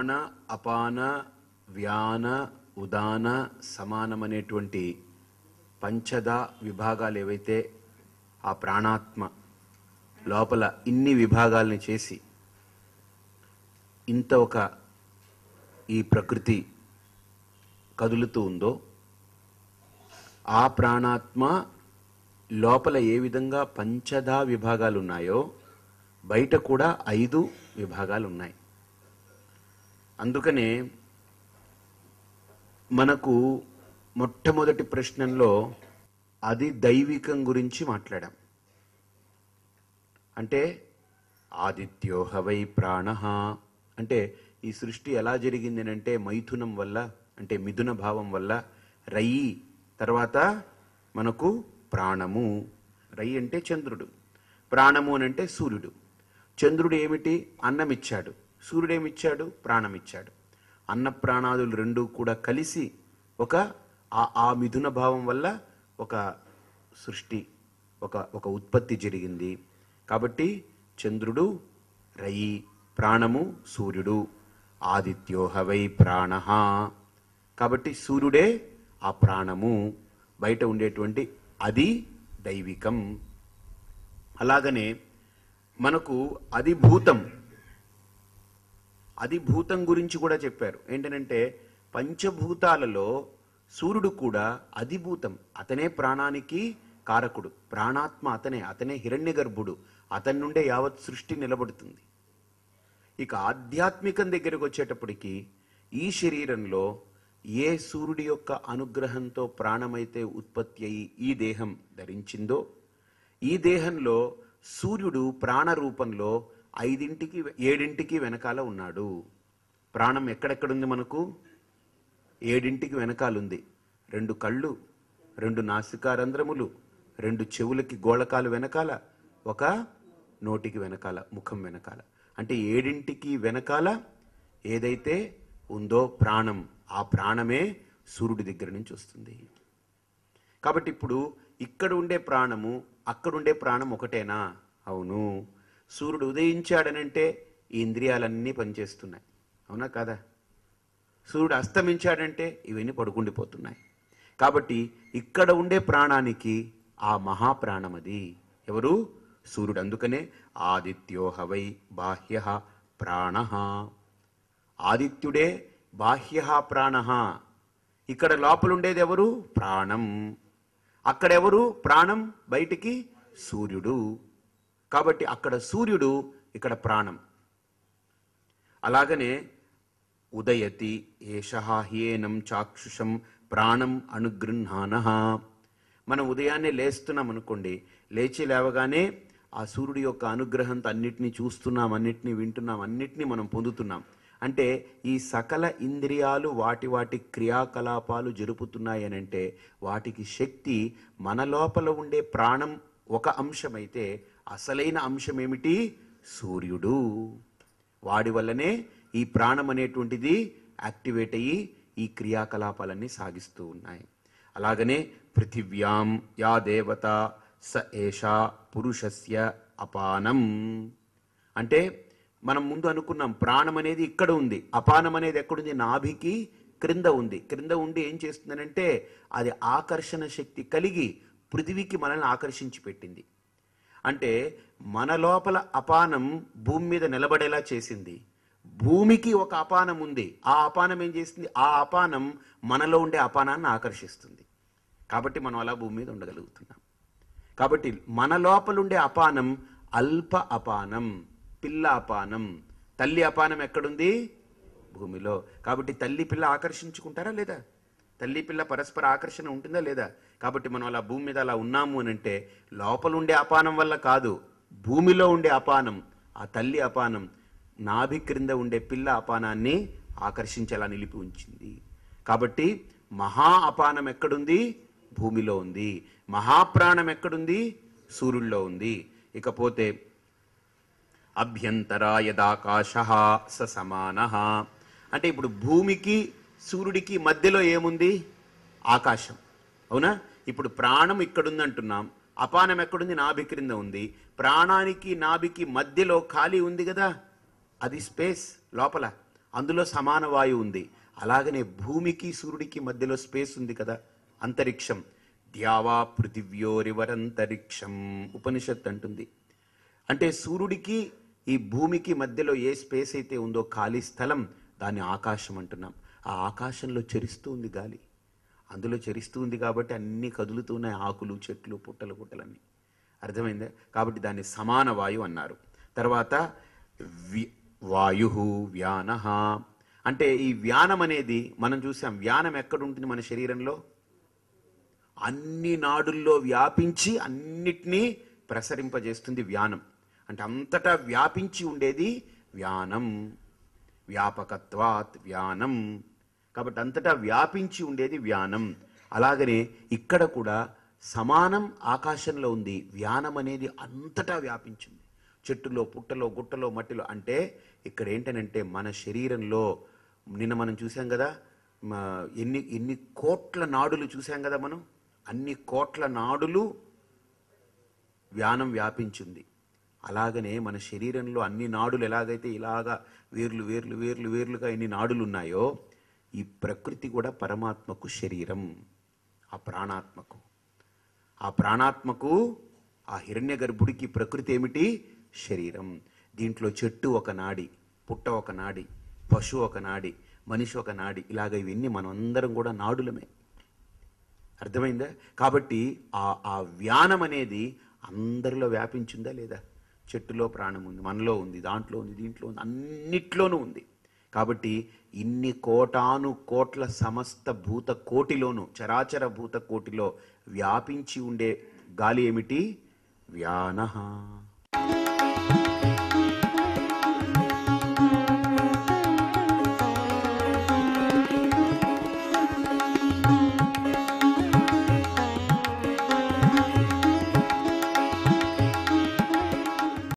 ప్రాణ అపాన వ్యాన ఉదాన సమానమనేటువంటి పంచద విభాగాలు ఏవైతే ఆ ప్రాణాత్మ లోపల ఇన్ని విభాగాల్ని చేసి ఇంత ఒక ఈ ప్రకృతి కదులుతూ ఉందో ఆ ప్రాణాత్మ లోపల ఏ విధంగా పంచదా విభాగాలు ఉన్నాయో బయట కూడా ఐదు విభాగాలు ఉన్నాయి అందుకనే మనకు మొట్టమొదటి ప్రశ్నలో అది దైవికం గురించి మాట్లాడాం అంటే ఆదిత్యోహవై ప్రాణ అంటే ఈ సృష్టి ఎలా జరిగింది అంటే మైథునం వల్ల అంటే మిథున భావం వల్ల రయి తర్వాత మనకు ప్రాణము రయి అంటే చంద్రుడు ప్రాణము అని అంటే సూర్యుడు చంద్రుడు ఏమిటి అన్నమిచ్చాడు సూర్యుడేమిచ్చాడు ప్రాణమిచ్చాడు అన్న ప్రాణాదులు రెండూ కూడా కలిసి ఒక ఆ ఆ మిథున భావం వల్ల ఒక సృష్టి ఒక ఒక ఉత్పత్తి జరిగింది కాబట్టి చంద్రుడు రయి ప్రాణము సూర్యుడు ఆదిత్యోహవై ప్రాణ కాబట్టి సూర్యుడే ఆ ప్రాణము బయట ఉండేటువంటి అది దైవికం అలాగనే మనకు అధిభూతం అది భూతం గురించి కూడా చెప్పారు ఏంటనంటే పంచభూతాలలో సూర్యుడు కూడా అధిభూతం అతనే ప్రాణానికి కారకుడు ప్రాణాత్మ అతనే అతనే హిరణ్య గర్భుడు అతని నుండే యావత్ సృష్టి నిలబడుతుంది ఇక ఆధ్యాత్మికం దగ్గరకు వచ్చేటప్పటికి ఈ శరీరంలో ఏ సూర్యుడి యొక్క అనుగ్రహంతో ప్రాణమైతే ఉత్పత్తి అయి ఈ దేహం ధరించిందో ఈ దేహంలో సూర్యుడు ప్రాణ రూపంలో ఐదింటికి ఏడింటికి వెనకాల ఉన్నాడు ప్రాణం ఎక్కడెక్కడుంది మనకు ఏడింటికి వెనకాలుంది రెండు కళ్ళు రెండు రంధ్రములు రెండు చెవులకి గోళకాలు వెనకాల ఒక నోటికి వెనకాల ముఖం వెనకాల అంటే ఏడింటికి వెనకాల ఏదైతే ఉందో ప్రాణం ఆ ప్రాణమే సూర్యుడి దగ్గర నుంచి వస్తుంది కాబట్టి ఇప్పుడు ఇక్కడ ఉండే ప్రాణము అక్కడుండే ప్రాణం ఒకటేనా అవును సూర్యుడు ఉదయించాడనంటే ఈ ఇంద్రియాలన్నీ పనిచేస్తున్నాయి అవునా కాదా సూర్యుడు అస్తమించాడంటే ఇవన్నీ పడుకుండిపోతున్నాయి కాబట్టి ఇక్కడ ఉండే ప్రాణానికి ఆ మహాప్రాణం అది ఎవరు సూర్యుడు అందుకనే ఆదిత్యోహవై బాహ్య ప్రాణ ఆదిత్యుడే బాహ్య ప్రాణ ఇక్కడ లోపలుండేది ఎవరు ప్రాణం అక్కడెవరు ప్రాణం బయటికి సూర్యుడు కాబట్టి అక్కడ సూర్యుడు ఇక్కడ ప్రాణం అలాగనే ఉదయతి ఏషహాహ్యేనం చాక్షుషం ప్రాణం అనుగృహాన మనం ఉదయాన్నే లేస్తున్నాం అనుకోండి లేచి లేవగానే ఆ సూర్యుడి యొక్క అనుగ్రహంతో అన్నిటినీ చూస్తున్నాం అన్నిటినీ వింటున్నాం అన్నిటినీ మనం పొందుతున్నాం అంటే ఈ సకల ఇంద్రియాలు వాటి వాటి క్రియాకలాపాలు జరుపుతున్నాయనంటే వాటికి శక్తి మన లోపల ఉండే ప్రాణం ఒక అంశమైతే అసలైన అంశం ఏమిటి సూర్యుడు వాడి వల్లనే ఈ ప్రాణం అనేటువంటిది యాక్టివేట్ అయ్యి ఈ క్రియాకలాపాలన్నీ సాగిస్తూ ఉన్నాయి అలాగనే పృథివ్యాం యా దేవత స ఏషా పురుషస్య అపానం అంటే మనం ముందు అనుకున్నాం ప్రాణం అనేది ఇక్కడ ఉంది అపానం అనేది ఎక్కడుంది నాభికి క్రింద ఉంది క్రింద ఉండి ఏం చేస్తుందనంటే అది ఆకర్షణ శక్తి కలిగి పృథివీకి మనల్ని ఆకర్షించి పెట్టింది అంటే మన లోపల అపానం భూమి మీద నిలబడేలా చేసింది భూమికి ఒక అపానం ఉంది ఆ అపానం ఏం చేసింది ఆ అపానం మనలో ఉండే అపానాన్ని ఆకర్షిస్తుంది కాబట్టి మనం అలా భూమి మీద ఉండగలుగుతున్నాం కాబట్టి మన లోపల ఉండే అపానం అల్ప అపానం పిల్ల అపానం తల్లి అపానం ఎక్కడుంది భూమిలో కాబట్టి తల్లి పిల్ల ఆకర్షించుకుంటారా లేదా తల్లి పిల్ల పరస్పర ఆకర్షణ ఉంటుందా లేదా కాబట్టి మనం అలా భూమి మీద అలా ఉన్నాము అని అంటే లోపల ఉండే అపానం వల్ల కాదు భూమిలో ఉండే అపానం ఆ తల్లి అపానం నాభి క్రింద ఉండే పిల్ల అపానాన్ని ఆకర్షించేలా నిలిపి ఉంచింది కాబట్టి మహా అపానం ఎక్కడుంది భూమిలో ఉంది మహాప్రాణం ఎక్కడుంది సూర్యుల్లో ఉంది ఇకపోతే అభ్యంతరాయదాకాశ స సమాన అంటే ఇప్పుడు భూమికి సూర్యుడికి మధ్యలో ఏముంది ఆకాశం అవునా ఇప్పుడు ప్రాణం అంటున్నాం అపానం ఎక్కడుంది నాభి క్రింద ఉంది ప్రాణానికి నాభికి మధ్యలో ఖాళీ ఉంది కదా అది స్పేస్ లోపల అందులో సమాన వాయువు ఉంది అలాగనే భూమికి సూర్యుడికి మధ్యలో స్పేస్ ఉంది కదా అంతరిక్షం ద్యావా పృథివ్యోరివరంతరిక్షం ఉపనిషత్ అంటుంది అంటే సూర్యుడికి ఈ భూమికి మధ్యలో ఏ స్పేస్ అయితే ఉందో ఖాళీ స్థలం దాన్ని ఆకాశం అంటున్నాం ఆ ఆకాశంలో చెరిస్తూ ఉంది గాలి అందులో చెరిస్తూ ఉంది కాబట్టి అన్నీ కదులుతూ ఉన్నాయి ఆకులు చెట్లు పుట్టలు పుట్టలన్నీ అర్థమైంది కాబట్టి దాన్ని సమాన వాయువు అన్నారు తర్వాత వి వాయు వ్యాన అంటే ఈ వ్యానం అనేది మనం చూసాం వ్యానం ఎక్కడుంటుంది మన శరీరంలో అన్ని నాడుల్లో వ్యాపించి అన్నిటినీ ప్రసరింపజేస్తుంది వ్యానం అంటే అంతటా వ్యాపించి ఉండేది వ్యానం వ్యాపకత్వాత్ వ్యానం కాబట్టి అంతటా వ్యాపించి ఉండేది వ్యానం అలాగనే ఇక్కడ కూడా సమానం ఆకాశంలో ఉంది వ్యానం అనేది అంతటా వ్యాపించింది చెట్టులో పుట్టలో గుట్టలో మట్టిలో అంటే ఇక్కడ ఏంటనంటే మన శరీరంలో నిన్న మనం చూసాం కదా ఎన్ని ఎన్ని కోట్ల నాడులు చూసాం కదా మనం అన్ని కోట్ల నాడులు వ్యానం వ్యాపించింది అలాగనే మన శరీరంలో అన్ని నాడులు ఎలాగైతే ఇలాగా వేర్లు వేర్లు వేర్లు వేర్లుగా ఎన్ని నాడులు ఉన్నాయో ఈ ప్రకృతి కూడా పరమాత్మకు శరీరం ఆ ప్రాణాత్మకు ఆ ప్రాణాత్మకు ఆ హిరణ్య గర్భుడికి ప్రకృతి ఏమిటి శరీరం దీంట్లో చెట్టు ఒక నాడి పుట్ట ఒక నాడి పశు ఒక నాడి మనిషి ఒక నాడి ఇలాగ ఇవన్నీ మనందరం కూడా నాడులమే అర్థమైందా కాబట్టి ఆ ఆ వ్యానం అనేది అందరిలో వ్యాపించిందా లేదా చెట్టులో ప్రాణం ఉంది మనలో ఉంది దాంట్లో ఉంది దీంట్లో ఉంది అన్నిట్లోనూ ఉంది కాబట్టి ఇన్ని కోటాను కోట్ల సమస్త భూత కోటిలోను చరాచర భూత కోటిలో వ్యాపించి ఉండే గాలి ఏమిటి వ్యానహ